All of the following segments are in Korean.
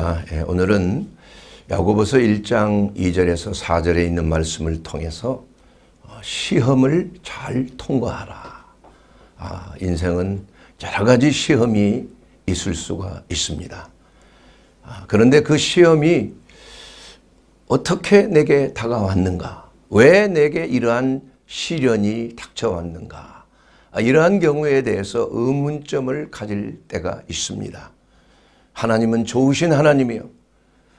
있습니다. 예, 오늘은 야고보서 1장 2절에서 4절에 있는 말씀을 통해서 어, 시험을 잘 통과하라. 아, 인생은 여러 가지 시험이 있을 수가 있습니다. 아, 그런데 그 시험이 어떻게 내게 다가왔는가? 왜 내게 이러한 시련이 닥쳐왔는가? 아, 이러한 경우에 대해서 의문점을 가질 때가 있습니다. 하나님은 좋으신 하나님이요.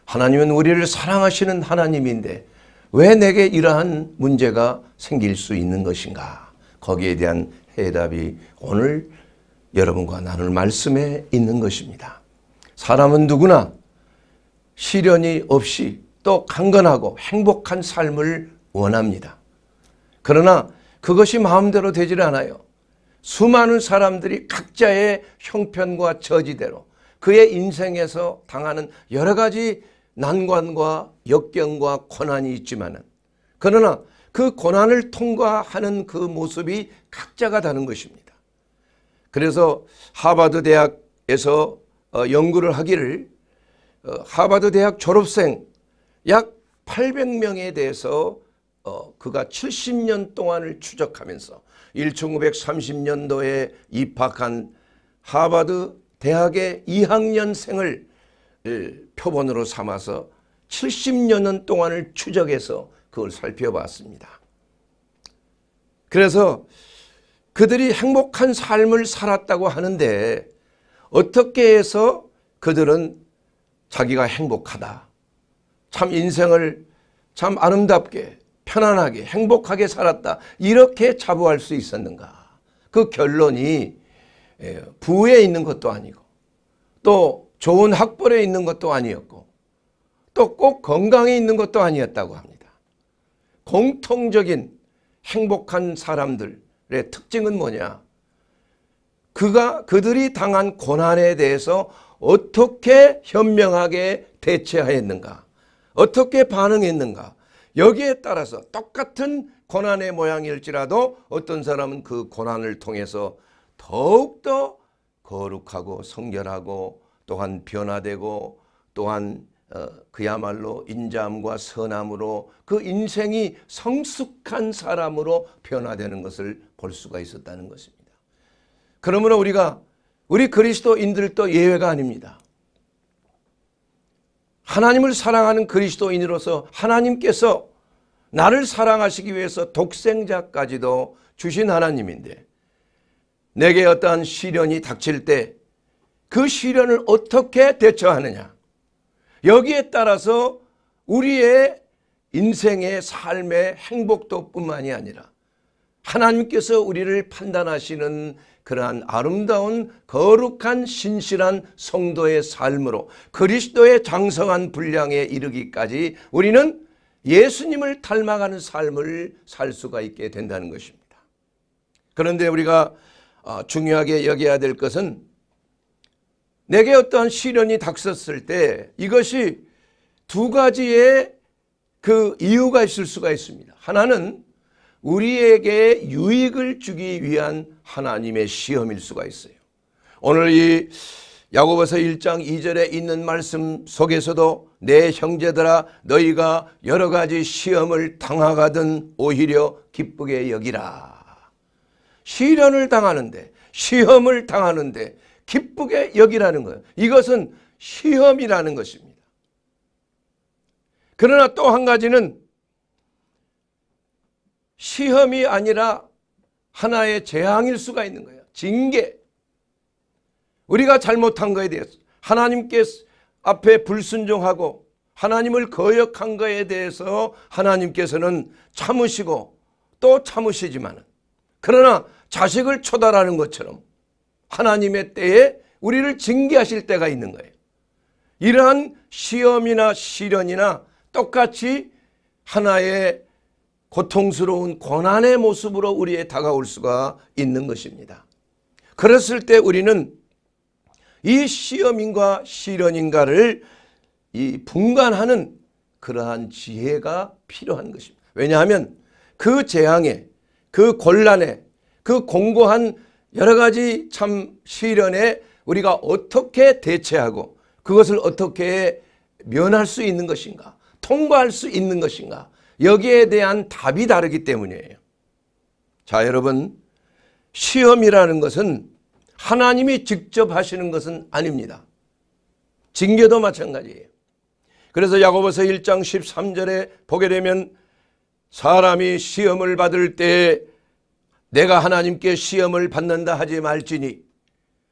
하나님은 우리를 사랑하시는 하나님인데 왜 내게 이러한 문제가 생길 수 있는 것인가? 거기에 대한 해답이 오늘 여러분과 나눌 말씀에 있는 것입니다. 사람은 누구나 시련이 없이 또 강건하고 행복한 삶을 원합니다. 그러나 그것이 마음대로 되질 않아요. 수많은 사람들이 각자의 형편과 저지대로 그의 인생에서 당하는 여러 가지 난관과 역경과 고난이 있지만 그러나 그 고난을 통과하는 그 모습이 각자가 다른 것입니다. 그래서 하버드 대학에서 어, 연구를 하기를 어, 하버드 대학 졸업생 약 800명에 대해서 어, 그가 70년 동안을 추적하면서 1930년도에 입학한 하버드 대학의 2학년생을 표본으로 삼아서 70년 동안을 추적해서 그걸 살펴봤습니다. 그래서 그들이 행복한 삶을 살았다고 하는데 어떻게 해서 그들은 자기가 행복하다. 참 인생을 참 아름답게 편안하게 행복하게 살았다. 이렇게 자부할 수 있었는가. 그 결론이 예, 부에 있는 것도 아니고 또 좋은 학벌에 있는 것도 아니었고 또 꼭 건강에 있는 것도 아니었다고 합니다. 공통적인 행복한 사람들의 특징은 뭐냐? 그가 그들이 당한 고난에 대해서 어떻게 현명하게 대처하였는가? 어떻게 반응했는가? 여기에 따라서 똑같은 고난의 모양일지라도 어떤 사람은 그 고난을 통해서 더욱더 거룩하고 성결하고 또한 변화되고 또한 어, 그야말로 인자함과 선함으로 그 인생이 성숙한 사람으로 변화되는 것을 볼 수가 있었다는 것입니다. 그러므로 우리가 우리 그리스도인들도 예외가 아닙니다. 하나님을 사랑하는 그리스도인으로서 하나님께서 나를 사랑하시기 위해서 독생자까지도 주신 하나님인데 내게 어떠한 시련이 닥칠 때 그 시련을 어떻게 대처하느냐. 여기에 따라서 우리의 인생의 삶의 행복도 뿐만이 아니라 하나님께서 우리를 판단하시는 그러한 아름다운 거룩한 신실한 성도의 삶으로 그리스도의 장성한 분량에 이르기까지 우리는 예수님을 닮아가는 삶을 살 수가 있게 된다는 것입니다. 그런데 우리가 아, 중요하게 여겨야 될 것은 내게 어떠한 시련이 닥쳤을 때 이것이 두 가지의 그 이유가 있을 수가 있습니다. 하나는 우리에게 유익을 주기 위한 하나님의 시험일 수가 있어요. 오늘 이 야고보서 1장 2절에 있는 말씀 속에서도 내 형제들아 너희가 여러 가지 시험을 당하가든 오히려 기쁘게 여기라. 시련을 당하는데 시험을 당하는데 기쁘게 여기라는 거예요. 이것은 시험이라는 것입니다. 그러나 또 한 가지는 시험이 아니라 하나의 재앙일 수가 있는 거예요. 징계. 우리가 잘못한 거에 대해서 하나님께 앞에 불순종하고 하나님을 거역한 거에 대해서 하나님께서는 참으시고 또 참으시지만 그러나 자식을 초달하는 것처럼 하나님의 때에 우리를 징계하실 때가 있는 거예요. 이러한 시험이나 시련이나 똑같이 하나의 고통스러운 고난의 모습으로 우리에 다가올 수가 있는 것입니다. 그랬을 때 우리는 이시험인과 시련인가를 이 분간하는 그러한 지혜가 필요한 것입니다. 왜냐하면 그 재앙에 그 곤란에 그 공고한 여러 가지 참 시련에 우리가 어떻게 대처하고 그것을 어떻게 면할 수 있는 것인가 통과할 수 있는 것인가 여기에 대한 답이 다르기 때문이에요. 자 여러분 시험이라는 것은 하나님이 직접 하시는 것은 아닙니다. 징계도 마찬가지예요. 그래서 야고보서 1장 13절에 보게 되면 사람이 시험을 받을 때에 내가 하나님께 시험을 받는다 하지 말지니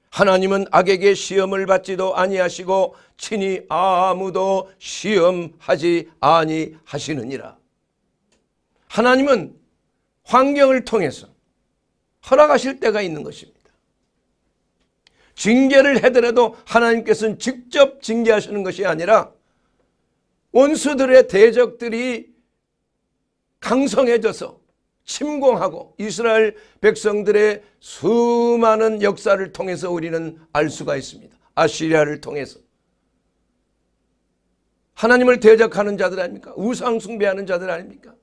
하나님은 악에게 시험을 받지도 아니하시고 친히 아무도 시험하지 아니하시느니라. 하나님은 환경을 통해서 허락하실 때가 있는 것입니다. 징계를 해더라도 하나님께서는 직접 징계하시는 것이 아니라 원수들의 대적들이 강성해져서 침공하고 이스라엘 백성들의 수많은 역사를 통해서 우리는 알 수가 있습니다. 아시리아를 통해서. 하나님을 대적하는 자들 아닙니까? 우상 숭배하는 자들 아닙니까?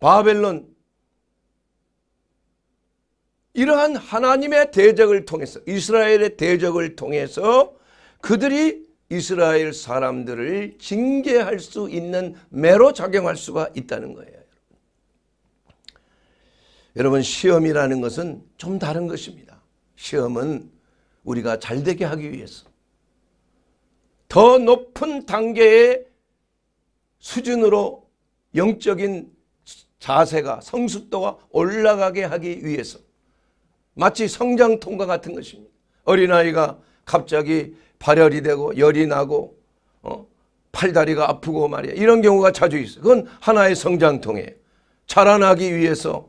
바벨론 이러한 하나님의 대적을 통해서 이스라엘의 대적을 통해서 그들이 이스라엘 사람들을 징계할 수 있는 매로 작용할 수가 있다는 거예요. 여러분 시험이라는 것은 좀 다른 것입니다. 시험은 우리가 잘 되게 하기 위해서 더 높은 단계의 수준으로 영적인 자세가 성숙도가 올라가게 하기 위해서 마치 성장통과 같은 것입니다. 어린아이가 갑자기 발열이 되고 열이 나고 어? 팔다리가 아프고 말이야 이런 경우가 자주 있어요. 그건 하나의 성장통에 자라나기 위해서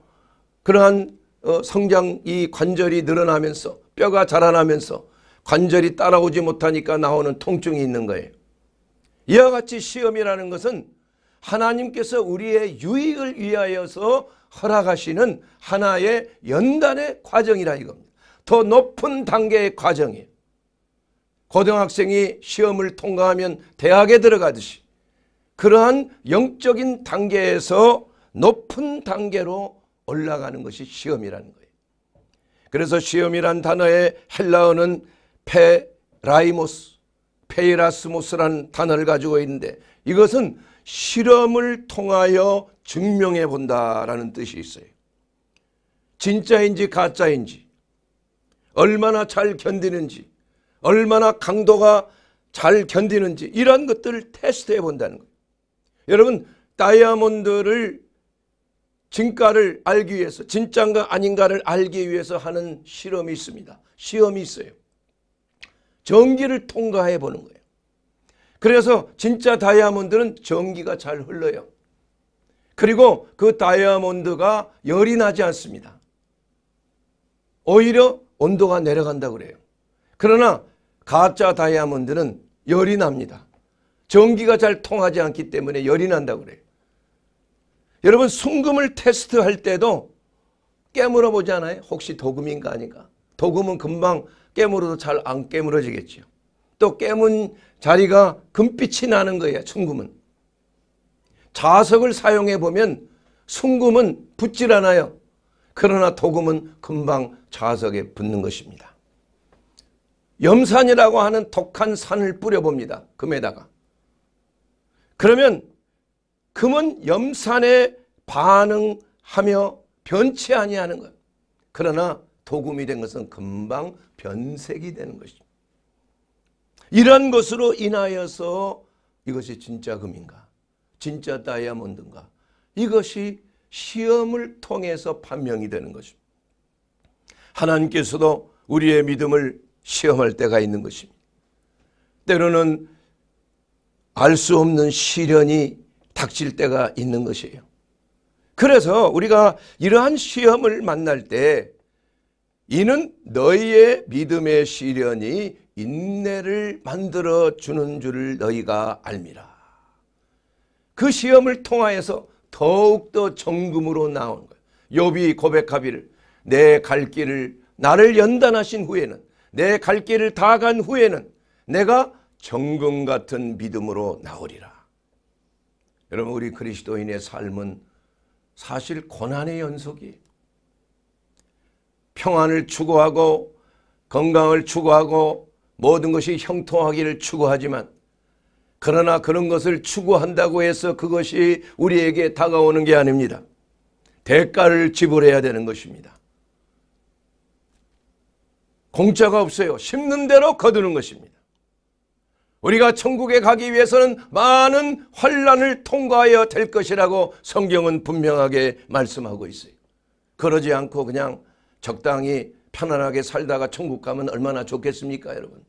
그러한 어, 성장 이 관절이 늘어나면서 뼈가 자라나면서 관절이 따라오지 못하니까 나오는 통증이 있는 거예요. 이와 같이 시험이라는 것은 하나님께서 우리의 유익을 위하여서 허락하시는 하나의 연단의 과정이라 이겁니다. 더 높은 단계의 과정이에요. 고등학생이 시험을 통과하면 대학에 들어가듯이 그러한 영적인 단계에서 높은 단계로 올라가는 것이 시험이라는 거예요. 그래서 시험이란 단어의 헬라어는 페라이모스, 페이라스모스라는 단어를 가지고 있는데 이것은 실험을 통하여 증명해 본다라는 뜻이 있어요. 진짜인지 가짜인지 얼마나 잘 견디는지 얼마나 강도가 잘 견디는지 이런 것들을 테스트해 본다는 거예요. 여러분 다이아몬드를 진가를 알기 위해서 진짠가 아닌가를 알기 위해서 하는 실험이 있습니다. 시험이 있어요. 전기를 통과해 보는 거예요. 그래서 진짜 다이아몬드는 전기가 잘 흘러요. 그리고 그 다이아몬드가 열이 나지 않습니다. 오히려 온도가 내려간다 그래요. 그러나 가짜 다이아몬드는 열이 납니다. 전기가 잘 통하지 않기 때문에 열이 난다 그래요. 여러분 순금을 테스트할 때도 깨물어 보지 않아요? 혹시 도금인가 아닌가? 도금은 금방 깨물어도 잘 안깨물어지겠죠또 깨문 자리가 금빛이 나는 거예요. 순금은. 자석을 사용해 보면 순금은 붙질 않아요. 그러나 도금은 금방 자석에 붙는 것입니다. 염산이라고 하는 독한 산을 뿌려봅니다. 금에다가. 그러면 금은 염산에 반응하며 변치 아니하는 것. 그러나 도금이 된 것은 금방 변색이 되는 것입니다. 이러 것으로 인하여서 이것이 진짜 금인가 진짜 다이아몬드인가 이것이 시험을 통해서 판명이 되는 것입니다. 하나님께서도 우리의 믿음을 시험할 때가 있는 것입니다. 때로는 알 수 없는 시련이 닥칠 때가 있는 것이에요. 그래서 우리가 이러한 시험을 만날 때 이는 너희의 믿음의 시련이 인내를 만들어 주는 줄을 너희가 알미라. 그 시험을 통하여서 더욱더 정금으로 나온 거예요. 욥이 고백하기를 내 갈 길을 나를 연단하신 후에는 내 갈 길을 다 간 후에는 내가 정금 같은 믿음으로 나오리라. 여러분 우리 그리스도인의 삶은 사실 고난의 연속이 평안을 추구하고 건강을 추구하고 모든 것이 형통하기를 추구하지만 그러나 그런 것을 추구한다고 해서 그것이 우리에게 다가오는 게 아닙니다. 대가를 지불해야 되는 것입니다. 공짜가 없어요. 심는 대로 거두는 것입니다. 우리가 천국에 가기 위해서는 많은 환란을 통과하여될 것이라고 성경은 분명하게 말씀하고 있어요. 그러지 않고 그냥 적당히 편안하게 살다가 천국 가면 얼마나 좋겠습니까 여러분.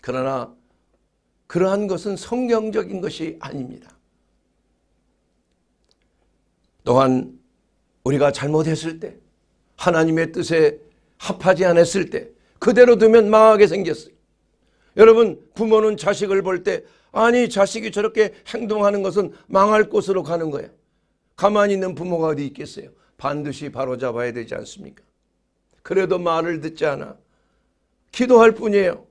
그러나 그러한 것은 성경적인 것이 아닙니다. 또한 우리가 잘못했을 때 하나님의 뜻에 합하지 않았을 때 그대로 두면 망하게 생겼어요. 여러분 부모는 자식을 볼 때 아니 자식이 저렇게 행동하는 것은 망할 곳으로 가는 거예요. 가만히 있는 부모가 어디 있겠어요. 반드시 바로잡아야 되지 않습니까? 그래도 말을 듣지 않아. 기도할 뿐이에요.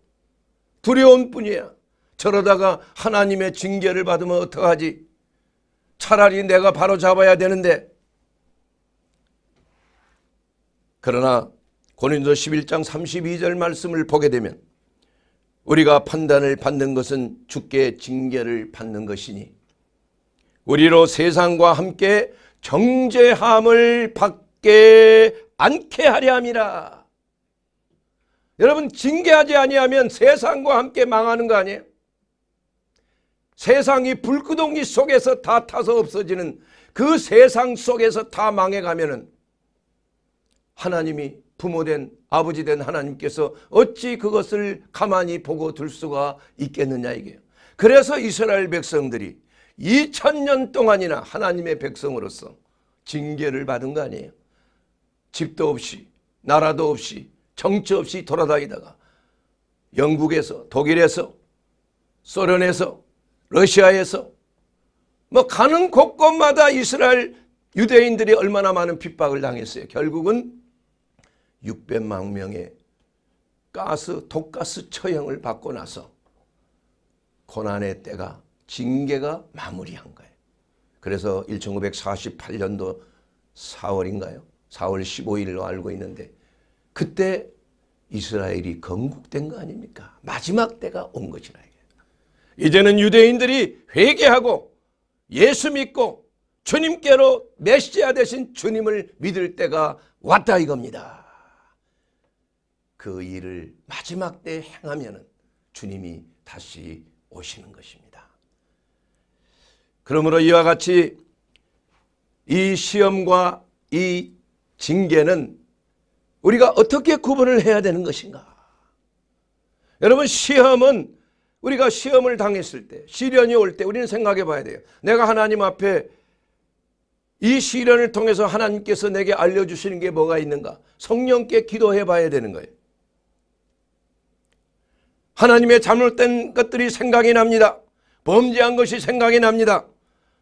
두려움 뿐이야. 저러다가 하나님의 징계를 받으면 어떡하지? 차라리 내가 바로잡아야 되는데. 그러나 고린도 11장 32절 말씀을 보게 되면 우리가 판단을 받는 것은 죽게 징계를 받는 것이니 우리로 세상과 함께 정죄함을 받게 않게 하려 함이라. 여러분 징계하지 아니하면 세상과 함께 망하는 거 아니에요? 세상이 불구덩이 속에서 다 타서 없어지는 그 세상 속에서 다 망해가면은 하나님이 부모된 아버지 된 하나님께서 어찌 그것을 가만히 보고 둘 수가 있겠느냐 이게요. 그래서 이스라엘 백성들이 2000년 동안이나 하나님의 백성으로서 징계를 받은 거 아니에요. 집도 없이 나라도 없이 정치 없이 돌아다니다가 영국에서 독일에서 소련에서 러시아에서 뭐 가는 곳곳마다 이스라엘 유대인들이 얼마나 많은 핍박을 당했어요. 결국은 600만 명의 가스 독가스 처형을 받고 나서 고난의 때가 징계가 마무리한 거예요. 그래서 1948년도 4월인가요? 4월 15일로 알고 있는데 그때 이스라엘이 건국된 거 아닙니까? 마지막 때가 온 것이라. 이제는 유대인들이 회개하고 예수 믿고 주님께로 메시아 대신 주님을 믿을 때가 왔다 이겁니다. 그 일을 마지막 때 행하면 주님이 다시 오시는 것입니다. 그러므로 이와 같이 이 시험과 이 징계는 우리가 어떻게 구분을 해야 되는 것인가? 여러분 시험은 우리가 시험을 당했을 때 시련이 올 때 우리는 생각해 봐야 돼요. 내가 하나님 앞에 이 시련을 통해서 하나님께서 내게 알려주시는 게 뭐가 있는가? 성령께 기도해 봐야 되는 거예요. 하나님의 잘못된 것들이 생각이 납니다. 범죄한 것이 생각이 납니다.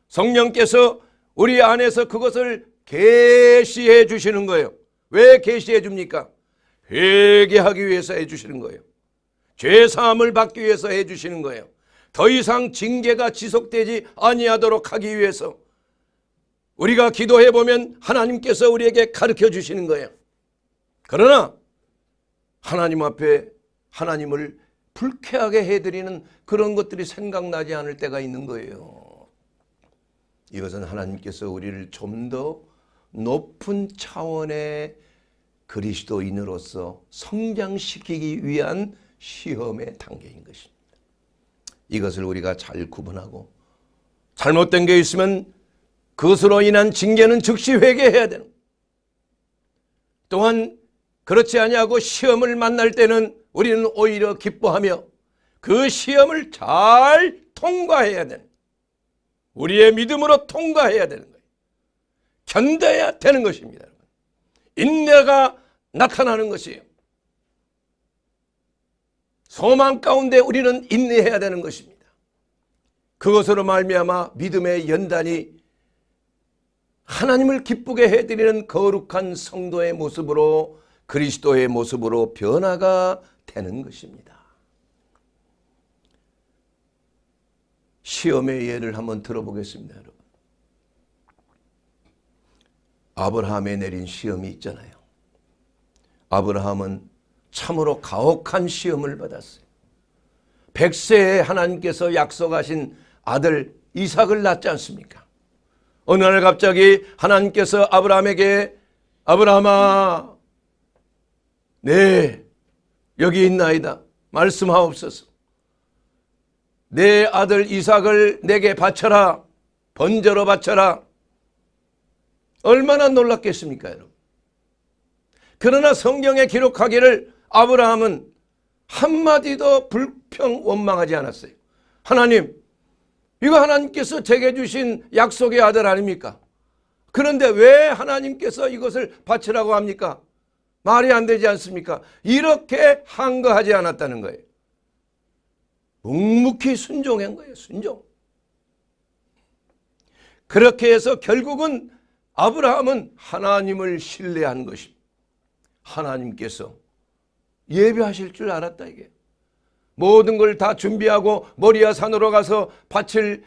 성령께서 우리 안에서 그것을 계시해 주시는 거예요. 왜 계시해 줍니까? 회개하기 위해서 해 주시는 거예요. 죄 사함을 받기 위해서 해 주시는 거예요. 더 이상 징계가 지속되지 아니하도록 하기 위해서 우리가 기도해 보면 하나님께서 우리에게 가르쳐 주시는 거예요. 그러나 하나님 앞에 하나님을 불쾌하게 해드리는 그런 것들이 생각나지 않을 때가 있는 거예요. 이것은 하나님께서 우리를 좀 더 높은 차원의 그리스도인으로서 성장시키기 위한 시험의 단계인 것입니다. 이것을 우리가 잘 구분하고 잘못된 게 있으면 그것으로 인한 징계는 즉시 회개해야 되는 또한 그렇지 아니하고 시험을 만날 때는 우리는 오히려 기뻐하며 그 시험을 잘 통과해야 되는 우리의 믿음으로 통과해야 되는 거예요. 견뎌야 되는 것입니다. 인내가 나타나는 것이에요. 소망 가운데 우리는 인내해야 되는 것입니다. 그것으로 말미암아 믿음의 연단이 하나님을 기쁘게 해드리는 거룩한 성도의 모습으로 그리스도의 모습으로 변화가 되는 것입니다. 시험의 예를 한번 들어보겠습니다, 여러분. 아브라함에 내린 시험이 있잖아요. 아브라함은 참으로 가혹한 시험을 받았어요. 백세에 하나님께서 약속하신 아들 이삭을 낳지 않습니까? 어느 날 갑자기 하나님께서 아브라함에게 아브라함아 네 여기 있나이다. 말씀하옵소서. 내 아들 이삭을 내게 바쳐라. 번제로 바쳐라. 얼마나 놀랐겠습니까, 여러분? 그러나 성경에 기록하기를 아브라함은 한마디도 불평 원망하지 않았어요. 하나님, 이거 하나님께서 제게 주신 약속의 아들 아닙니까? 그런데 왜 하나님께서 이것을 바치라고 합니까? 말이 안 되지 않습니까? 이렇게 한 거하지 않았다는 거예요. 묵묵히 순종한 거예요. 순종. 그렇게 해서 결국은 아브라함은 하나님을 신뢰한 것이 하나님께서 예배하실 줄 알았다 이게. 모든 걸 다 준비하고 모리아 산으로 가서 바칠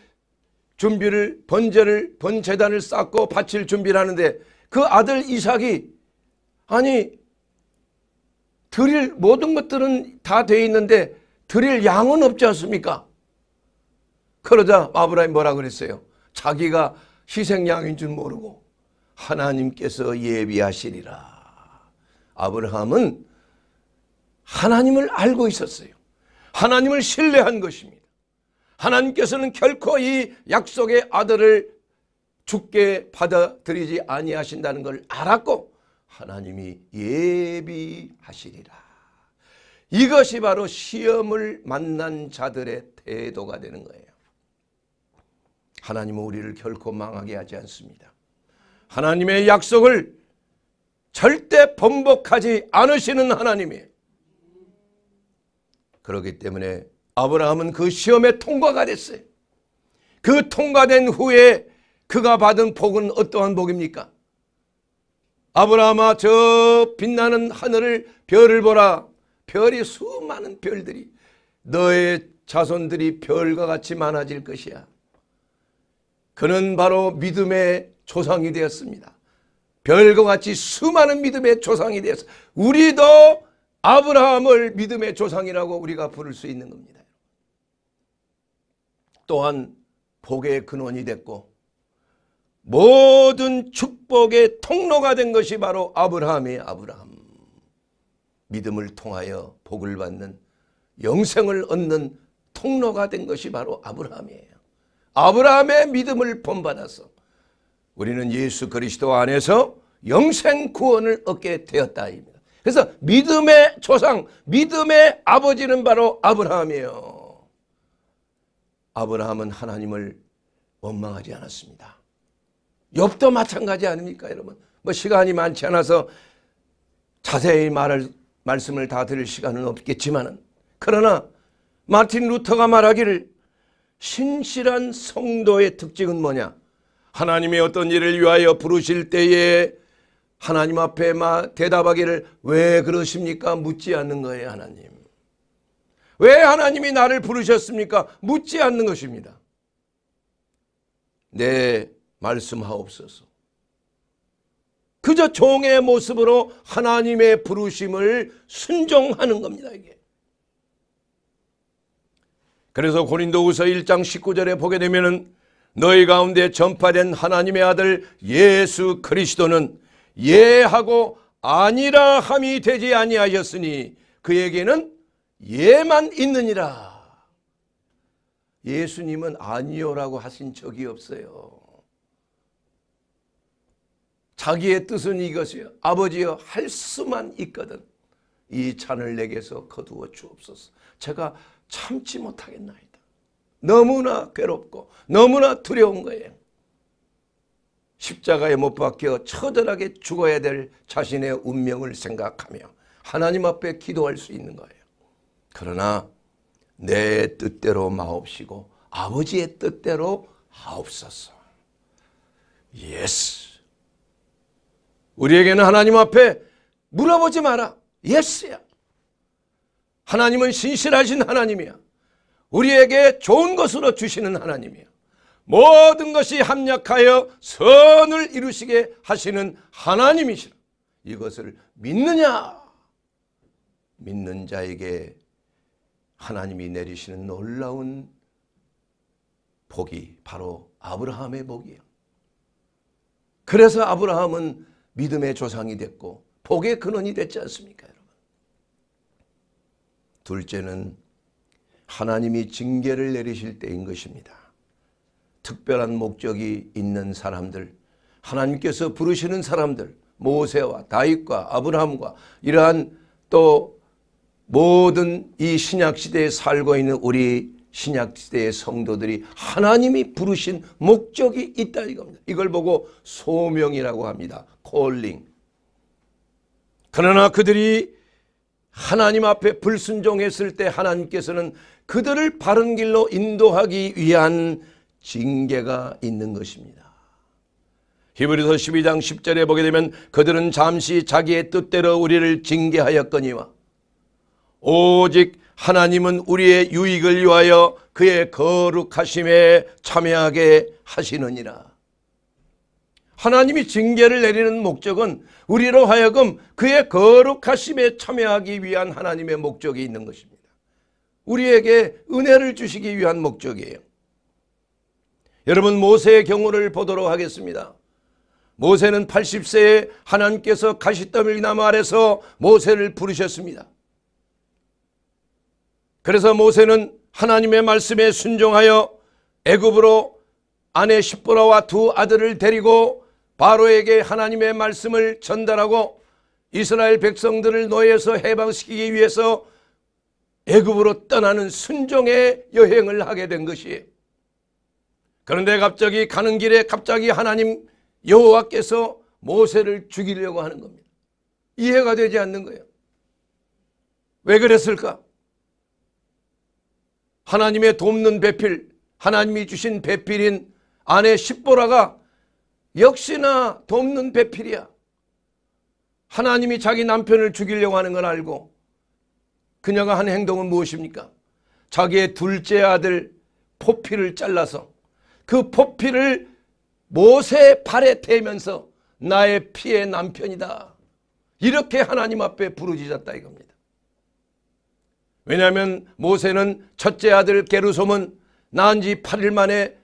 준비를 번제를 번제단을 쌓고 바칠 준비를 하는데 그 아들 이삭이 아니 드릴 모든 것들은 다 되어 있는데 드릴 양은 없지 않습니까? 그러자 아브라함이 뭐라 그랬어요? 자기가 희생양인 줄 모르고 하나님께서 예비하시리라. 아브라함은 하나님을 알고 있었어요. 하나님을 신뢰한 것입니다. 하나님께서는 결코 이 약속의 아들을 죽게 받아들이지 아니하신다는 걸 알았고 하나님이 예비하시리라. 이것이 바로 시험을 만난 자들의 태도가 되는 거예요. 하나님은 우리를 결코 망하게 하지 않습니다. 하나님의 약속을 절대 번복하지 않으시는 하나님이에요. 그렇기 때문에 아브라함은 그 시험에 통과가 됐어요. 그 통과된 후에 그가 받은 복은 어떠한 복입니까? 아브라함아 저 빛나는 하늘을 별을 보라. 별이 수많은 별들이 너의 자손들이 별과 같이 많아질 것이야. 그는 바로 믿음의 조상이 되었습니다. 별과 같이 수많은 믿음의 조상이 되어서 우리도 아브라함을 믿음의 조상이라고 우리가 부를 수 있는 겁니다. 또한 복의 근원이 됐고 모든 축복의 통로가 된 것이 바로 아브라함의 아브라함. 믿음을 통하여 복을 받는 영생을 얻는 통로가 된 것이 바로 아브라함이에요. 아브라함의 믿음을 본받아서 우리는 예수 그리스도 안에서 영생 구원을 얻게 되었다입니다. 그래서 믿음의 조상, 믿음의 아버지는 바로 아브라함이에요. 아브라함은 하나님을 원망하지 않았습니다. 엽도 마찬가지 아닙니까 여러분. 뭐 시간이 많지 않아서 자세히 말을 말씀을 다 드릴 시간은 없겠지만 그러나 마틴 루터가 말하기를 신실한 성도의 특징은 뭐냐? 하나님의 어떤 일을 위하여 부르실 때에 하나님 앞에 대답하기를 왜 그러십니까? 묻지 않는 거예요 하나님. 왜 하나님이 나를 부르셨습니까? 묻지 않는 것입니다. 내 말씀하옵소서. 그저 종의 모습으로 하나님의 부르심을 순종하는 겁니다. 이게. 그래서 고린도후서 1장 19절에 보게 되면은 너희 가운데 전파된 하나님의 아들 예수 그리스도는 예하고 아니라 함이 되지 아니하였으니 그에게는 예만 있느니라. 예수님은 아니요라고 하신 적이 없어요. 자기의 뜻은 이것이요 아버지여 할 수만 있거든 이 잔을 내게서 거두어 주옵소서 제가 참지 못하겠나이다 너무나 괴롭고 너무나 두려운 거예요 십자가에 못 박혀 처절하게 죽어야 될 자신의 운명을 생각하며 하나님 앞에 기도할 수 있는 거예요 그러나 내 뜻대로 마옵시고 아버지의 뜻대로 하옵소서 예스 우리에게는 하나님 앞에 물어보지 마라. 예스야. 하나님은 신실하신 하나님이야. 우리에게 좋은 것으로 주시는 하나님이야. 모든 것이 합력하여 선을 이루시게 하시는 하나님이시라. 이것을 믿느냐? 믿는 자에게 하나님이 내리시는 놀라운 복이 바로 아브라함의 복이에요. 그래서 아브라함은 믿음의 조상이 됐고 복의 근원이 됐지 않습니까 여러분. 둘째는 하나님이 징계를 내리실 때인 것입니다. 특별한 목적이 있는 사람들 하나님께서 부르시는 사람들 모세와 다윗과 아브라함과 이러한 또 모든 이 신약시대에 살고 있는 우리 신약시대의 성도들이 하나님이 부르신 목적이 있다 이겁니다. 이걸 보고 소명이라고 합니다. 콜링. 그러나 그들이 하나님 앞에 불순종했을 때 하나님께서는 그들을 바른 길로 인도하기 위한 징계가 있는 것입니다. 히브리서 12장 10절에 보게 되면 그들은 잠시 자기의 뜻대로 우리를 징계하였거니와 오직 하나님은 우리의 유익을 위하여 그의 거룩하심에 참여하게 하시느니라. 하나님이 징계를 내리는 목적은 우리로 하여금 그의 거룩하심에 참여하기 위한 하나님의 목적이 있는 것입니다. 우리에게 은혜를 주시기 위한 목적이에요. 여러분 모세의 경우를 보도록 하겠습니다. 모세는 80세에 하나님께서 가시더밀나무 아래서 모세를 부르셨습니다. 그래서 모세는 하나님의 말씀에 순종하여 애굽으로 아내 십보라와 두 아들을 데리고 바로에게 하나님의 말씀을 전달하고 이스라엘 백성들을 노예에서 해방시키기 위해서 애굽으로 떠나는 순종의 여행을 하게 된 것이 그런데 갑자기 가는 길에 갑자기 하나님 여호와께서 모세를 죽이려고 하는 겁니다. 이해가 되지 않는 거예요. 왜 그랬을까? 하나님의 돕는 배필 하나님이 주신 배필인 아내 십보라가 역시나 돕는 배필이야. 하나님이 자기 남편을 죽이려고 하는 걸 알고 그녀가 한 행동은 무엇입니까? 자기의 둘째 아들 포피를 잘라서 그 포피를 모세의 발에 대면서 나의 피의 남편이다. 이렇게 하나님 앞에 부르짖었다 이겁니다. 왜냐하면 모세는 첫째 아들 게르솜은 낳은 지 8일 만에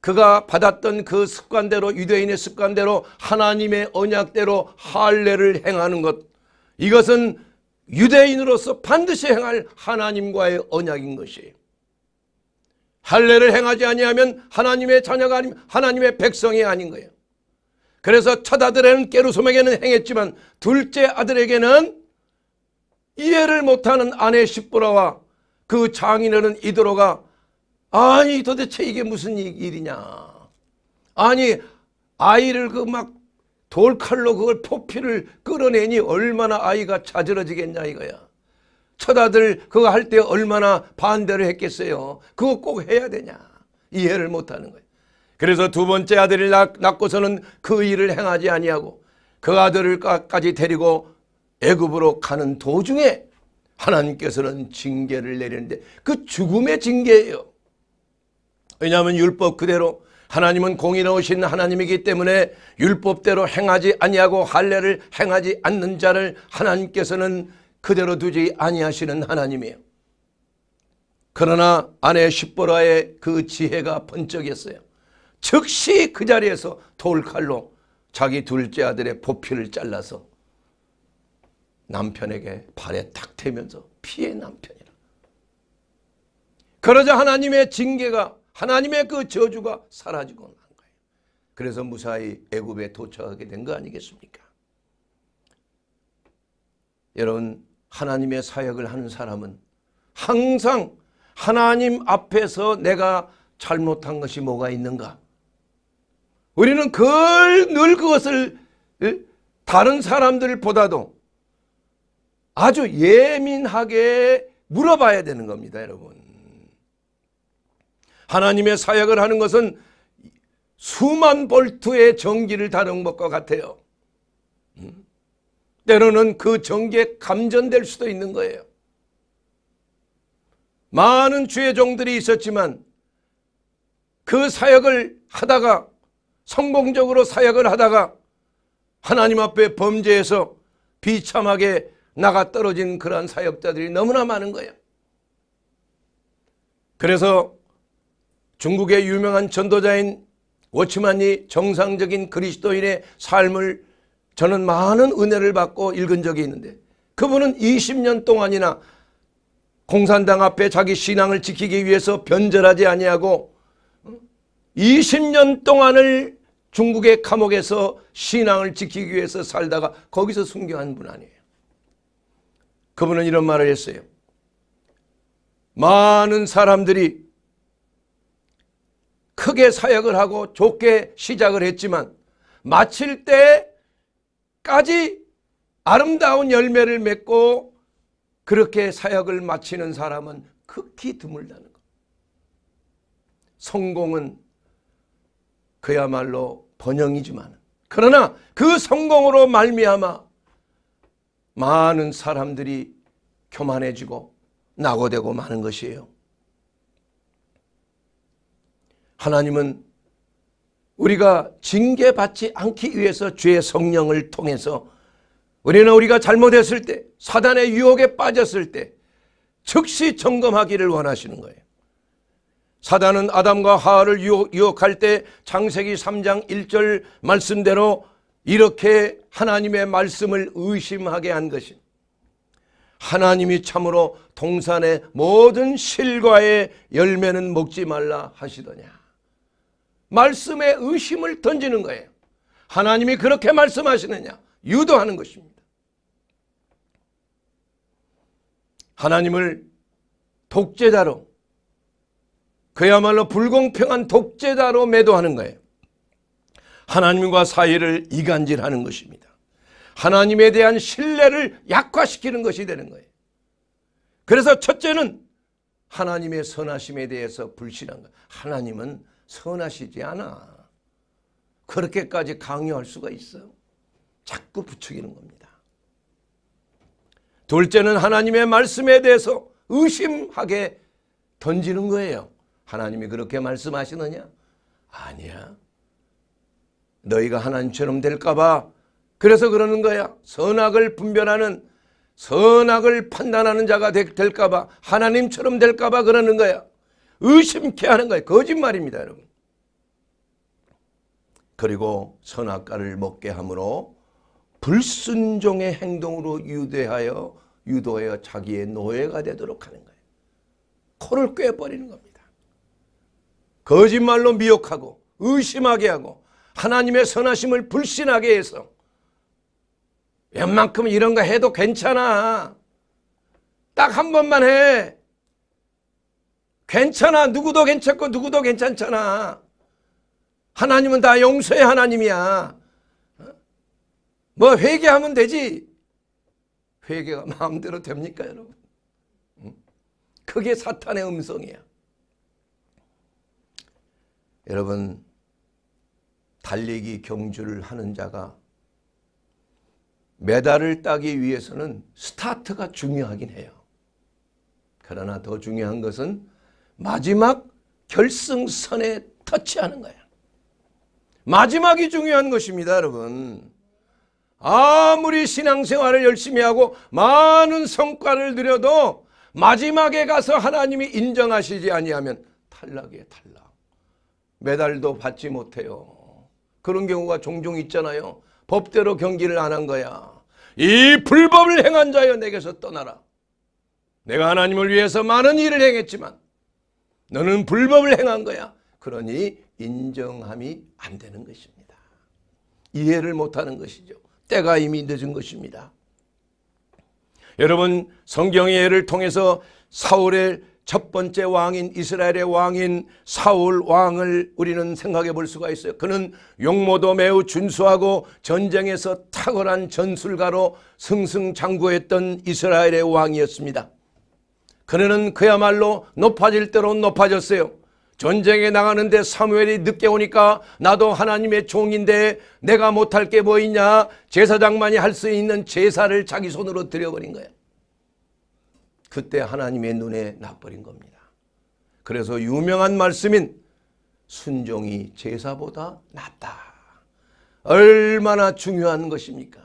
그가 받았던 그 습관대로 유대인의 습관대로 하나님의 언약대로 할례를 행하는 것 이것은 유대인으로서 반드시 행할 하나님과의 언약인 것이 할례를 행하지 아니하면 하나님의 자녀가 아니 하나님의 백성이 아닌 거예요. 그래서 첫 아들에는 게르솜에게는 행했지만 둘째 아들에게는 이해를 못하는 아내 십보라와 그 장인어른 이드로가 아니 도대체 이게 무슨 일이냐. 아니 아이를 그 막 돌칼로 그걸 포피를 끌어내니 얼마나 아이가 자지러지겠냐 이거야. 처다들 그거 할 때 얼마나 반대를 했겠어요. 그거 꼭 해야 되냐. 이해를 못하는 거예요. 그래서 두 번째 아들을 낳고서는 그 일을 행하지 아니하고 그 아들을까지 데리고 애굽으로 가는 도중에 하나님께서는 징계를 내리는데 그 죽음의 징계예요. 왜냐하면 율법 그대로 하나님은 공의로우신 하나님이기 때문에 율법대로 행하지 아니하고 할례를 행하지 않는 자를 하나님께서는 그대로 두지 아니하시는 하나님이에요. 그러나 아내 십보라의 그 지혜가 번쩍였어요. 즉시 그 자리에서 돌칼로 자기 둘째 아들의 보피를 잘라서 남편에게 발에 탁 대면서 피해 남편이라. 그러자 하나님의 징계가 하나님의 그 저주가 사라지고 난 거예요. 그래서 무사히 애굽에 도착하게 된 거 아니겠습니까? 여러분 하나님의 사역을 하는 사람은 항상 하나님 앞에서 내가 잘못한 것이 뭐가 있는가 우리는 그늘 그것을 다른 사람들보다도 아주 예민하게 물어봐야 되는 겁니다, 여러분. 하나님의 사역을 하는 것은 수만 볼트의 전기를 다룬 것과 같아요. 음? 때로는 그 전기에 감전될 수도 있는 거예요. 많은 주의 종들이 있었지만 그 사역을 하다가 성공적으로 사역을 하다가 하나님 앞에 범죄해서 비참하게 나가 떨어진 그러한 사역자들이 너무나 많은 거예요. 그래서 중국의 유명한 전도자인 워치만이 정상적인 그리스도인의 삶을 저는 많은 은혜를 받고 읽은 적이 있는데 그분은 20년 동안이나 공산당 앞에 자기 신앙을 지키기 위해서 변절하지 아니하고 20년 동안을 중국의 감옥에서 신앙을 지키기 위해서 살다가 거기서 순교한 분 아니에요. 그분은 이런 말을 했어요. 많은 사람들이 크게 사역을 하고 좋게 시작을 했지만 마칠 때까지 아름다운 열매를 맺고 그렇게 사역을 마치는 사람은 극히 드물다는 것. 성공은 그야말로 번영이지만 그러나 그 성공으로 말미암아 많은 사람들이 교만해지고 낙오되고 많은 것이에요. 하나님은 우리가 징계받지 않기 위해서 죄의 성령을 통해서 우리는 우리가 잘못했을 때 사단의 유혹에 빠졌을 때 즉시 점검하기를 원하시는 거예요. 사단은 아담과 하하를 유혹, 할때 창세기 3장 1절 말씀대로 이렇게 하나님의 말씀을 의심하게 한 것이 하나님이 참으로 동산의 모든 실과의 열매는 먹지 말라 하시더냐. 말씀에 의심을 던지는 거예요. 하나님이 그렇게 말씀하시느냐. 유도하는 것입니다. 하나님을 독재자로 그야말로 불공평한 독재자로 매도하는 거예요. 하나님과 사이를 이간질하는 것입니다. 하나님에 대한 신뢰를 약화시키는 것이 되는 거예요. 그래서 첫째는 하나님의 선하심에 대해서 불신한 것. 하나님은 선하시지 않아. 그렇게까지 강요할 수가 있어 자꾸 부추기는 겁니다. 둘째는 하나님의 말씀에 대해서 의심하게 던지는 거예요. 하나님이 그렇게 말씀하시느냐? 아니야. 너희가 하나님처럼 될까봐 그래서 그러는 거야. 선악을 분별하는 선악을 판단하는 자가 될까봐 하나님처럼 될까봐 그러는 거야. 의심케 하는 거야. 거짓말입니다 여러분. 그리고 선악과를 먹게 함으로 불순종의 행동으로 유대하여 유도하여 자기의 노예가 되도록 하는 거예요. 코를 꿰버리는 겁니다. 거짓말로 미혹하고 의심하게 하고 하나님의 선하심을 불신하게 해서 웬만큼 이런 거 해도 괜찮아. 딱 한 번만 해. 괜찮아. 누구도 괜찮고 누구도 괜찮잖아. 하나님은 다 용서의 하나님이야. 뭐 회개하면 되지. 회개가 마음대로 됩니까 여러분? 그게 사탄의 음성이야. 여러분 달리기 경주를 하는 자가 메달을 따기 위해서는 스타트가 중요하긴 해요. 그러나 더 중요한 것은 마지막 결승선에 터치하는 거야. 마지막이 중요한 것입니다, 여러분. 아무리 신앙생활을 열심히 하고 많은 성과를 들여도 마지막에 가서 하나님이 인정하시지 아니하면 탈락이에요, 탈락. 메달도 받지 못해요. 그런 경우가 종종 있잖아요. 법대로 경기를 안 한 거야. 이 불법을 행한 자여 내게서 떠나라. 내가 하나님을 위해서 많은 일을 행했지만 너는 불법을 행한 거야. 그러니 인정함이 안 되는 것입니다. 이해를 못하는 것이죠. 때가 이미 늦은 것입니다. 여러분 성경의 예를 통해서 사울의 첫 번째 왕인 이스라엘의 왕인 사울 왕을 우리는 생각해 볼 수가 있어요. 그는 용모도 매우 준수하고 전쟁에서 탁월한 전술가로 승승장구했던 이스라엘의 왕이었습니다. 그는 그야말로 높아질 대로 높아졌어요. 전쟁에 나가는데 사무엘이 늦게 오니까 나도 하나님의 종인데 내가 못할 게 뭐 있냐 제사장만이 할 수 있는 제사를 자기 손으로 드려버린 거예요. 그때 하나님의 눈에 나버린 겁니다. 그래서 유명한 말씀인 순종이 제사보다 낫다. 얼마나 중요한 것입니까?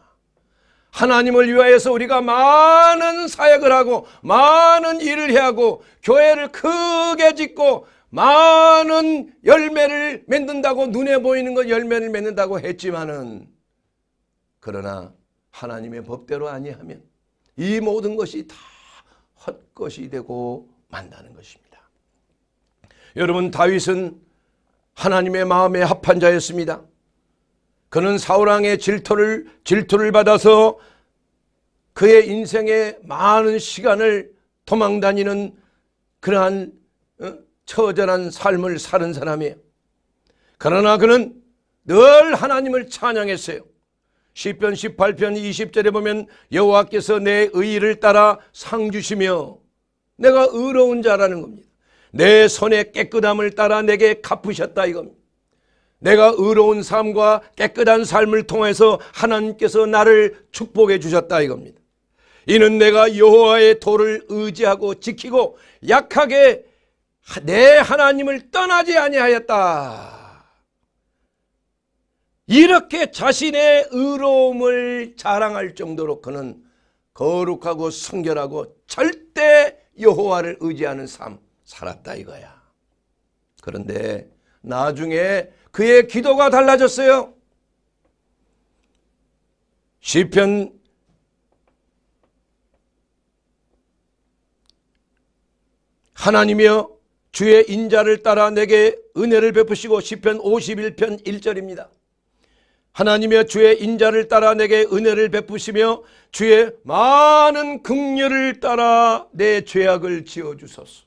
하나님을 위하여서 우리가 많은 사역을 하고 많은 일을 해 하고 교회를 크게 짓고 많은 열매를 맺는다고 눈에 보이는 것 열매를 맺는다고 했지만은 그러나 하나님의 법대로 아니하면 이 모든 것이 다 헛것이 되고 만다는 것입니다. 여러분 다윗은 하나님의 마음에 합한 자였습니다. 그는 사울왕의 질투를 질투를 받아서 그의 인생의 많은 시간을 도망다니는 그러한 어, 처절한 삶을 사는 사람이에요. 그러나 그는 늘 하나님을 찬양했어요. 1 0편 18편 20절에 보면 여호와께서 내 의의를 따라 상 주시며 내가 의로운 자라는 겁니다. 내 손의 깨끗함을 따라 내게 갚으셨다 이겁니다. 내가 의로운 삶과 깨끗한 삶을 통해서 하나님께서 나를 축복해 주셨다 이겁니다. 이는 내가 여호와의 도를 의지하고 지키고 약하게 내 하나님을 떠나지 아니하였다. 이렇게 자신의 의로움을 자랑할 정도로 그는 거룩하고 순결하고 절대 여호와를 의지하는 삶 살았다 이거야. 그런데 나중에 그의 기도가 달라졌어요. 시편 '하나님여 이 주의 인자를 따라 내게 은혜를 베푸시고' 시편 51편 1절입니다. 하나님의 주의 인자를 따라 내게 은혜를 베푸시며 주의 많은 긍휼을 따라 내 죄악을 지어 주소서.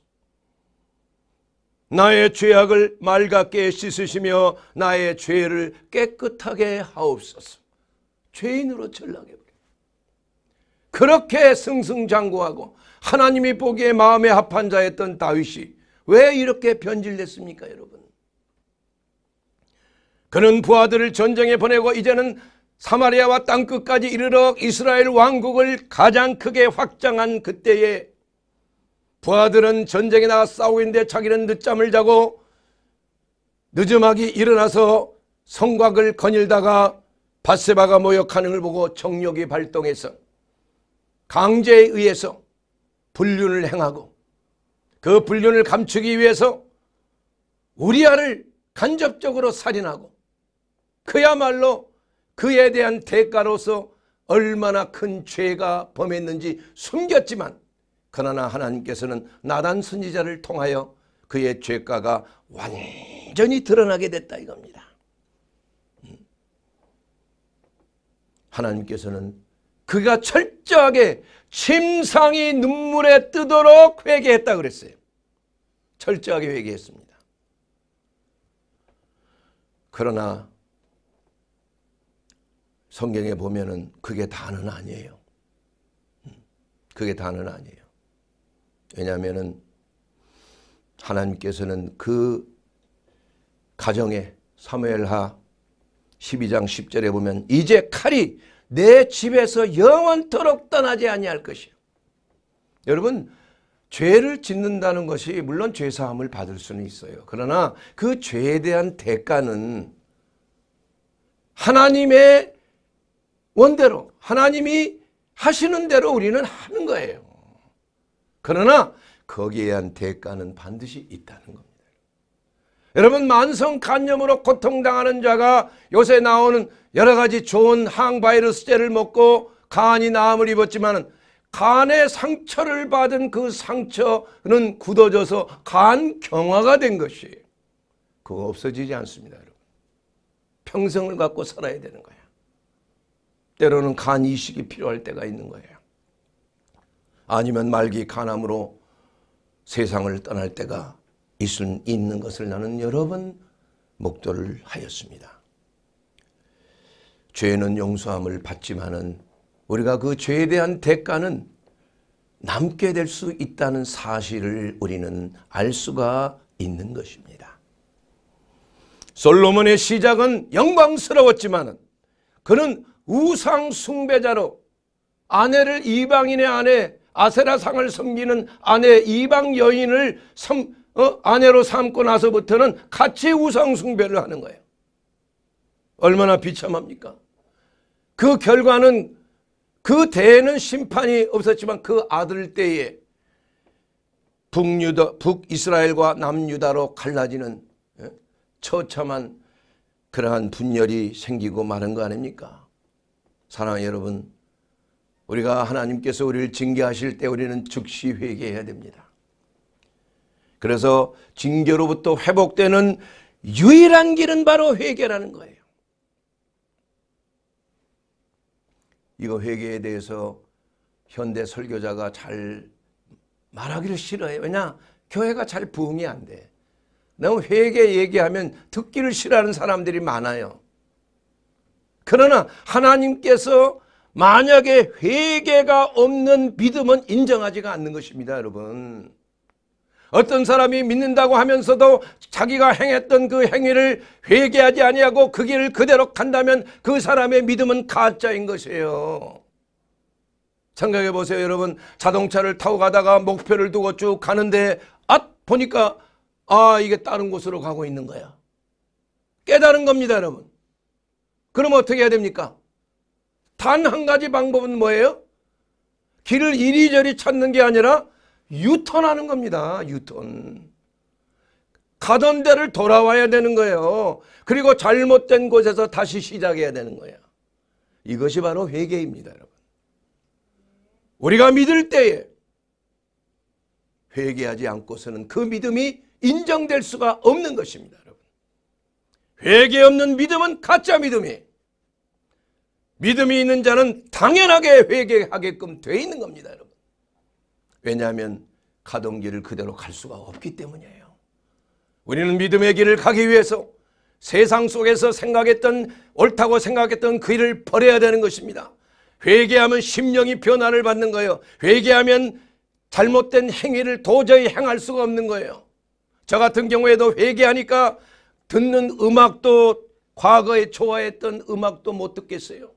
나의 죄악을 맑게 씻으시며 나의 죄를 깨끗하게 하옵소서. 죄인으로 전락해 버려. 그렇게 승승장구하고 하나님이 보기에 마음에 합한 자였던 다윗이 왜 이렇게 변질됐습니까, 여러분? 그는 부하들을 전쟁에 보내고 이제는 사마리아와 땅끝까지 이르러 이스라엘 왕국을 가장 크게 확장한 그때에 부하들은 전쟁에 나가 싸우고 있는데 자기는 늦잠을 자고 늦음하기 일어나서 성곽을 거닐다가 바세바가 모욕하는 걸 보고 정력이 발동해서 강제에 의해서 불륜을 행하고 그 불륜을 감추기 위해서 우리아를 간접적으로 살인하고 그야말로 그에 대한 대가로서 얼마나 큰 죄가 범했는지 숨겼지만 그러나 하나님께서는 나단 선지자를 통하여 그의 죄가가 완전히 드러나게 됐다 이겁니다. 음. 하나님께서는 그가 철저하게 침상이 눈물에 뜨도록 회개했다 그랬어요. 철저하게 회개했습니다. 그러나 성경에 보면은 그게 다는 아니에요. 음, 그게 다는 아니에요. 왜냐하면은 하나님께서는 그 가정에 사무엘하 12장 10절에 보면 이제 칼이 내 집에서 영원토록 떠나지 아니할 것이요. 여러분 죄를 짓는다는 것이 물론 죄사함을 받을 수는 있어요. 그러나 그 죄에 대한 대가는 하나님의 원대로 하나님이 하시는 대로 우리는 하는 거예요. 그러나 거기에 대한 대가는 반드시 있다는 겁니다. 여러분 만성간염으로 고통당하는 자가 요새 나오는 여러 가지 좋은 항바이러스제를 먹고 간이 나음을 입었지만 간에 상처를 받은 그 상처는 굳어져서 간 경화가 된 것이에요. 그거 없어지지 않습니다. 여러분. 평생을 갖고 살아야 되는 거예요. 때로는 간 이식이 필요할 때가 있는 거예요. 아니면 말기 간암으로 세상을 떠날 때가 있을, 있는 것을 나는 여러 번 목도를 하였습니다. 죄는 용서함을 받지만은 우리가 그 죄에 대한 대가는 남게 될 수 있다는 사실을 우리는 알 수가 있는 것입니다. 솔로몬의 시작은 영광스러웠지만 그는 우상 숭배자로 아내를 이방인의 아내 아세라상을 섬기는 아내 이방 여인을 섬, 어? 아내로 삼고 나서부터는 같이 우상 숭배를 하는 거예요. 얼마나 비참합니까? 그 결과는 그 대에는 심판이 없었지만 그 아들 때에 북유다, 북이스라엘과 남유다로 갈라지는 예, 처참한 그러한 분열이 생기고 마는 거 아닙니까? 사랑하는 여러분 우리가 하나님께서 우리를 징계하실 때 우리는 즉시 회개해야 됩니다. 그래서 징계로부터 회복되는 유일한 길은 바로 회개라는 거예요. 이거 회개에 대해서 현대 설교자가 잘 말하기를 싫어해요. 왜냐? 교회가 잘 부흥이 안 돼. 너무 회개 얘기하면 듣기를 싫어하는 사람들이 많아요. 그러나 하나님께서 만약에 회개가 없는 믿음은 인정하지가 않는 것입니다 여러분 어떤 사람이 믿는다고 하면서도 자기가 행했던 그 행위를 회개하지 아니하고 그 길을 그대로 간다면 그 사람의 믿음은 가짜인 것이에요 생각해 보세요 여러분 자동차를 타고 가다가 목표를 두고 쭉 가는데 아 보니까 아 이게 다른 곳으로 가고 있는 거야 깨달은 겁니다 여러분 그럼 어떻게 해야 됩니까? 단 한 가지 방법은 뭐예요? 길을 이리저리 찾는 게 아니라 유턴하는 겁니다. 유턴. 가던 데를 돌아와야 되는 거예요. 그리고 잘못된 곳에서 다시 시작해야 되는 거예요. 이것이 바로 회개입니다, 여러분. 우리가 믿을 때에 회개하지 않고서는 그 믿음이 인정될 수가 없는 것입니다, 여러분. 회개 없는 믿음은 가짜 믿음이에요. 믿음이 있는 자는 당연하게 회개하게끔 돼 있는 겁니다. 여러분. 왜냐하면 가던 길을 그대로 갈 수가 없기 때문이에요. 우리는 믿음의 길을 가기 위해서 세상 속에서 생각했던 옳다고 생각했던 그 일을 버려야 되는 것입니다. 회개하면 심령이 변화를 받는 거예요. 회개하면 잘못된 행위를 도저히 행할 수가 없는 거예요. 저 같은 경우에도 회개하니까 듣는 음악도 과거에 좋아했던 음악도 못 듣겠어요.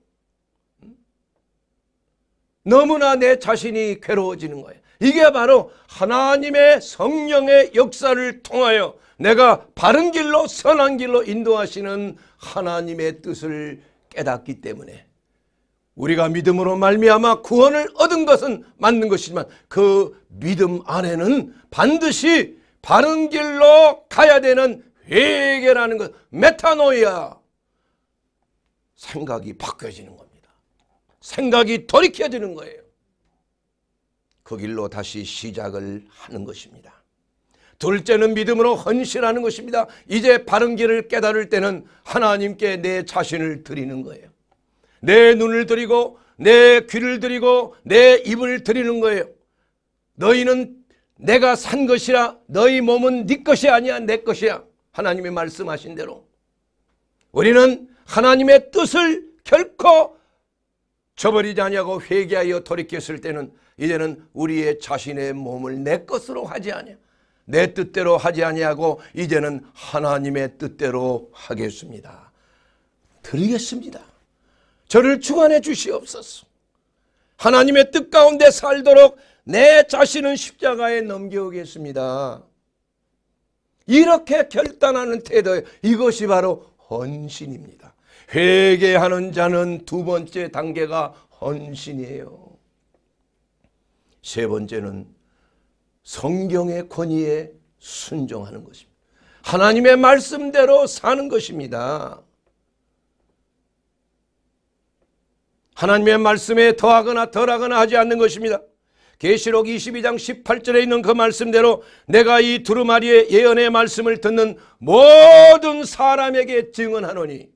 너무나 내 자신이 괴로워지는 거예요. 이게 바로 하나님의 성령의 역사를 통하여 내가 바른 길로 선한 길로 인도하시는 하나님의 뜻을 깨닫기 때문에 우리가 믿음으로 말미암아 구원을 얻은 것은 맞는 것이지만 그 믿음 안에는 반드시 바른 길로 가야 되는 회개라는 것 메타노이아 생각이 바뀌어지는 거예요. 생각이 돌이켜야되는 거예요. 그 길로 다시 시작을 하는 것입니다. 둘째는 믿음으로 헌신하는 것입니다. 이제 바른 길을 깨달을 때는 하나님께 내 자신을 드리는 거예요. 내 눈을 드리고 내 귀를 드리고 내 입을 드리는 거예요. 너희는 내가 산 것이라 너희 몸은 네 것이 아니야 내 것이야. 하나님이 말씀하신 대로 우리는 하나님의 뜻을 결코 저버리지 아니하고 회개하여 돌이켰을 때는 이제는 우리의 자신의 몸을 내 것으로 하지 아니하. 내 뜻대로 하지 아니하고 이제는 하나님의 뜻대로 하겠습니다. 드리겠습니다. 저를 주관해 주시옵소서. 하나님의 뜻 가운데 살도록 내 자신은 십자가에 넘겨오겠습니다. 이렇게 결단하는 태도 이것이 바로 헌신입니다. 회개하는 자는 두 번째 단계가 헌신이에요. 세 번째는 성경의 권위에 순종하는 것입니다. 하나님의 말씀대로 사는 것입니다. 하나님의 말씀에 더하거나 덜하거나 하지 않는 것입니다. 계시록 22장 18절에 있는 그 말씀대로 내가 이 두루마리의 예언의 말씀을 듣는 모든 사람에게 증언하노니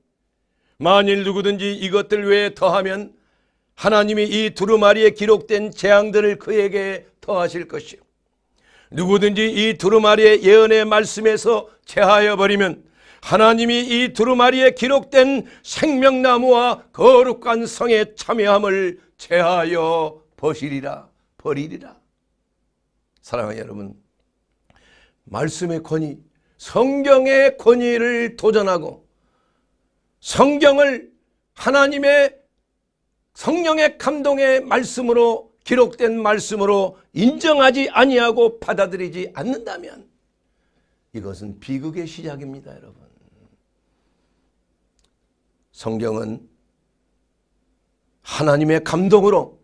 만일 누구든지 이것들 외에 더하면 하나님이 이 두루마리에 기록된 재앙들을 그에게 더하실 것이요. 누구든지 이 두루마리의 예언의 말씀에서 제하여 버리면 하나님이 이 두루마리에 기록된 생명나무와 거룩한 성의 참여함을 제하여 버시리라 버리리라. 사랑하는 여러분, 말씀의 권위, 성경의 권위를 도전하고 성경을 하나님의 성령의 감동의 말씀으로 기록된 말씀으로 인정하지 아니하고 받아들이지 않는다면 이것은 비극의 시작입니다 여러분. 성경은 하나님의 감동으로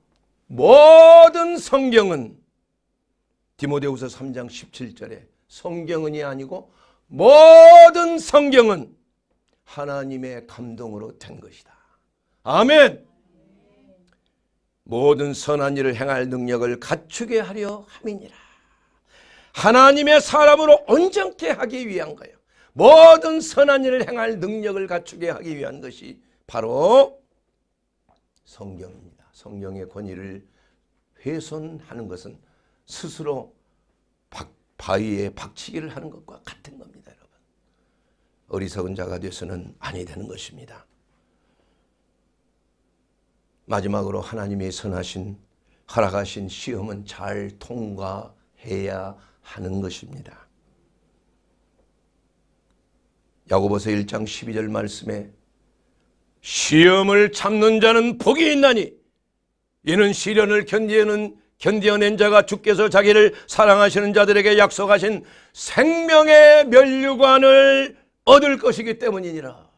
모든 성경은 디모데후서 3장 17절에 성경은이 아니고 모든 성경은 하나님의 감동으로 된 것이다. 아멘! 모든 선한 일을 행할 능력을 갖추게 하려 함이니라. 하나님의 사람으로 온전케 하기 위한 거예요. 모든 선한 일을 행할 능력을 갖추게 하기 위한 것이 바로 성경입니다. 성경의 권위를 훼손하는 것은 스스로 바위에 박치기를 하는 것과 같은 겁니다. 어리석은 자가 되서는 아니 되는 것입니다. 마지막으로 하나님이 선하신 허락하신 시험은 잘 통과해야 하는 것입니다. 야고보서 1장 12절 말씀에 시험을 참는 자는 복이 있나니 이는 시련을 견디는 견디어낸 자가 주께서 자기를 사랑하시는 자들에게 약속하신 생명의 면류관을 얻을 것이기 때문이니라.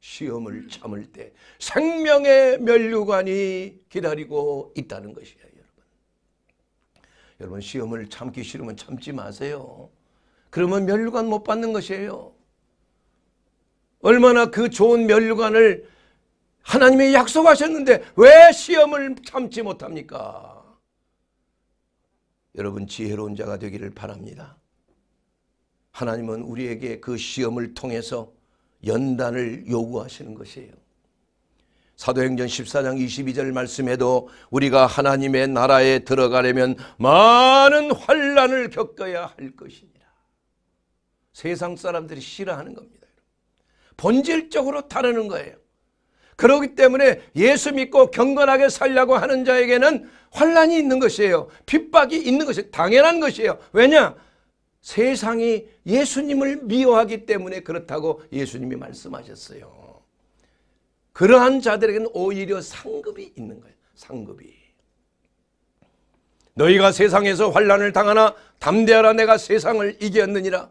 시험을 참을 때 생명의 면류관이 기다리고 있다는 것이에요. 여러분. 여러분 시험을 참기 싫으면 참지 마세요. 그러면 면류관 못 받는 것이에요. 얼마나 그 좋은 면류관을 하나님이 약속하셨는데 왜 시험을 참지 못합니까? 여러분 지혜로운 자가 되기를 바랍니다. 하나님은 우리에게 그 시험을 통해서 연단을 요구하시는 것이에요. 사도행전 14장 22절 말씀에도 우리가 하나님의 나라에 들어가려면 많은 환란을 겪어야 할 것이니라. 세상 사람들이 싫어하는 겁니다. 본질적으로 다르는 거예요. 그러기 때문에 예수 믿고 경건하게 살려고 하는 자에게는 환란이 있는 것이에요. 핍박이 있는 것이 당연한 것이에요. 왜냐? 세상이 예수님을 미워하기 때문에 그렇다고 예수님이 말씀하셨어요. 그러한 자들에게는 오히려 상급이 있는 거예요. 상급이. 너희가 세상에서 환란을 당하나 담대하라 내가 세상을 이겼느니라.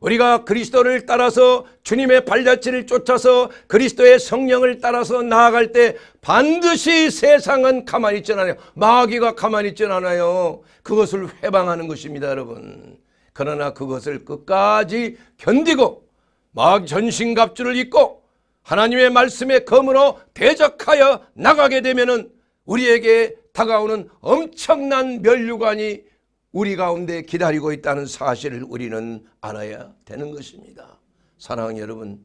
우리가 그리스도를 따라서 주님의 발자취를 쫓아서 그리스도의 성령을 따라서 나아갈 때 반드시 세상은 가만히 있지 않아요. 마귀가 가만히 있지 않아요. 그것을 회방하는 것입니다, 여러분. 그러나 그것을 끝까지 견디고 막 전신갑주를 입고 하나님의 말씀의 검으로 대적하여 나가게 되면은 우리에게 다가오는 엄청난 멸류관이 우리 가운데 기다리고 있다는 사실을 우리는 알아야 되는 것입니다. 사랑하는 여러분,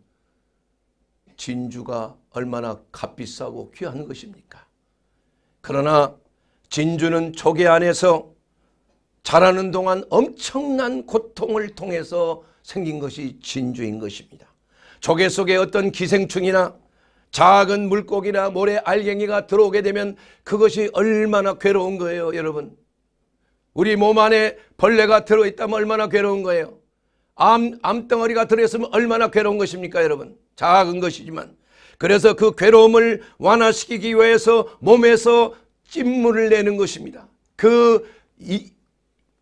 진주가 얼마나 값비싸고 귀한 것입니까? 그러나 진주는 조개 안에서 자라는 동안 엄청난 고통을 통해서 생긴 것이 진주인 것입니다. 조개 속에 어떤 기생충이나 작은 물고기나 모래 알갱이가 들어오게 되면 그것이 얼마나 괴로운 거예요 여러분. 우리 몸 안에 벌레가 들어있다면 얼마나 괴로운 거예요. 암, 암덩어리가 들어있으면 얼마나 괴로운 것입니까 여러분. 작은 것이지만. 그래서 그 괴로움을 완화시키기 위해서 몸에서 찐물을 내는 것입니다. 그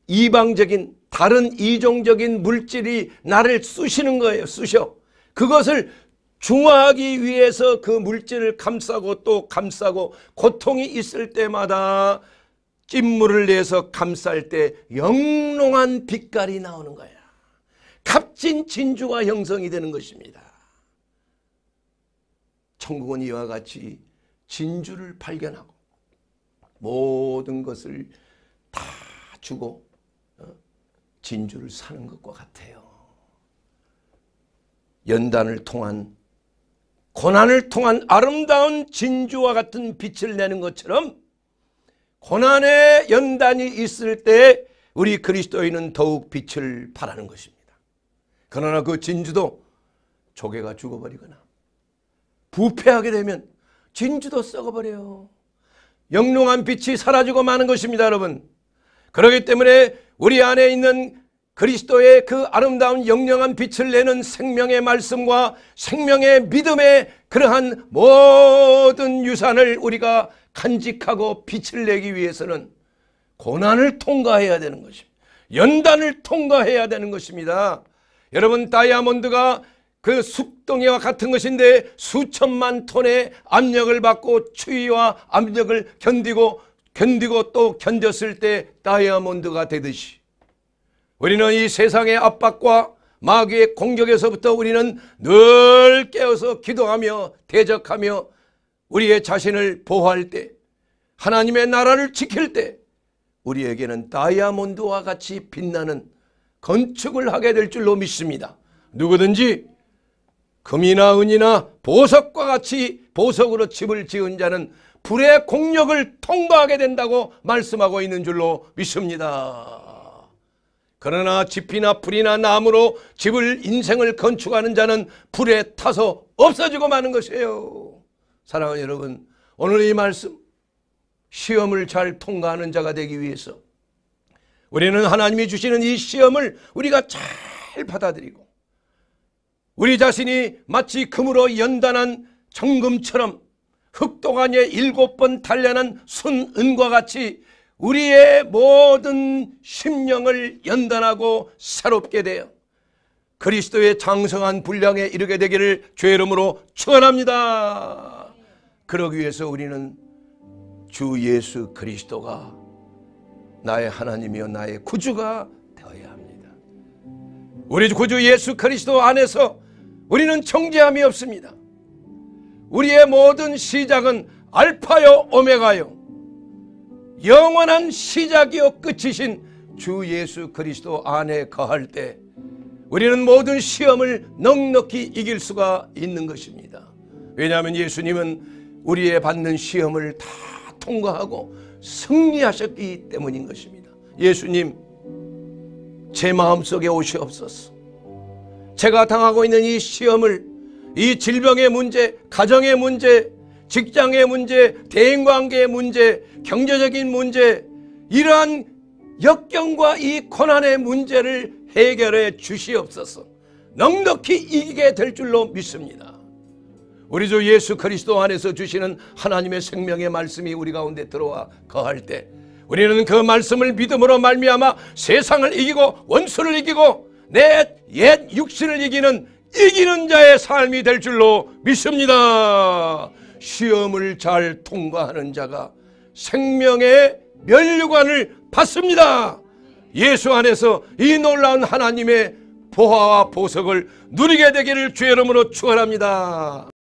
이방적인 다른 이종적인 물질이 나를 쑤시는 거예요. 쑤셔. 그것을 중화하기 위해서 그 물질을 감싸고 또 감싸고 고통이 있을 때마다 찐물을 내서 감쌀 때 영롱한 빛깔이 나오는 거야. 값진 진주가 형성이 되는 것입니다. 천국은 이와 같이 진주를 발견하고 모든 것을 다 주고 진주를 사는 것과 같아요. 연단을 통한 고난을 통한 아름다운 진주와 같은 빛을 내는 것처럼 고난의 연단이 있을 때 우리 그리스도인은 더욱 빛을 바라는 것입니다. 그러나 그 진주도 조개가 죽어버리거나 부패하게 되면 진주도 썩어버려요. 영롱한 빛이 사라지고 마는 것입니다 여러분. 그렇기 때문에 우리 안에 있는 그리스도의 그 아름다운 영령한 빛을 내는 생명의 말씀과 생명의 믿음의 그러한 모든 유산을 우리가 간직하고 빛을 내기 위해서는 고난을 통과해야 되는 것입니다. 연단을 통과해야 되는 것입니다. 여러분 다이아몬드가 그 숙덩이와 같은 것인데 수천만 톤의 압력을 받고 추위와 압력을 견디고 견디고 또 견뎠을 때 다이아몬드가 되듯이 우리는 이 세상의 압박과 마귀의 공격에서부터 우리는 늘 깨어서 기도하며 대적하며 우리의 자신을 보호할 때 하나님의 나라를 지킬 때 우리에게는 다이아몬드와 같이 빛나는 건축을 하게 될 줄로 믿습니다. 누구든지 금이나 은이나 보석과 같이 보석으로 집을 지은 자는 불의 공력을 통과하게 된다고 말씀하고 있는 줄로 믿습니다. 그러나 집이나 불이나 나무로 집을 인생을 건축하는 자는 불에 타서 없어지고 마는 것이에요. 사랑하는 여러분 오늘 이 말씀 시험을 잘 통과하는 자가 되기 위해서 우리는 하나님이 주시는 이 시험을 우리가 잘 받아들이고 우리 자신이 마치 금으로 연단한 정금처럼 흑동안에 일곱 번 단련한 순은과 같이 우리의 모든 심령을 연단하고 새롭게 되어 그리스도의 장성한 분량에 이르게 되기를 죄 이름으로 축원합니다. 그러기 위해서 우리는 주 예수 그리스도가 나의 하나님이요 나의 구주가 되어야 합니다. 우리 구주 예수 그리스도 안에서 우리는 정죄함이 없습니다. 우리의 모든 시작은 알파요 오메가요 영원한 시작이요 끝이신 주 예수 그리스도 안에 거할 때 우리는 모든 시험을 넉넉히 이길 수가 있는 것입니다. 왜냐하면 예수님은 우리의 받는 시험을 다 통과하고 승리하셨기 때문인 것입니다. 예수님 제 마음속에 오시옵소서. 제가 당하고 있는 이 시험을 이 질병의 문제, 가정의 문제, 직장의 문제, 대인관계의 문제, 경제적인 문제, 이러한 역경과 이 고난의 문제를 해결해 주시옵소서. 넉넉히 이기게 될 줄로 믿습니다. 우리 주 예수 그리스도 안에서 주시는 하나님의 생명의 말씀이 우리 가운데 들어와 거할 때 우리는 그 말씀을 믿음으로 말미암아 세상을 이기고 원수를 이기고 내 옛 육신을 이기는 이기는 자의 삶이 될 줄로 믿습니다. 시험을 잘 통과하는 자가 생명의 면류관을 받습니다. 예수 안에서 이 놀라운 하나님의 보화와 보석을 누리게 되기를 주의 이름으로 축원합니다.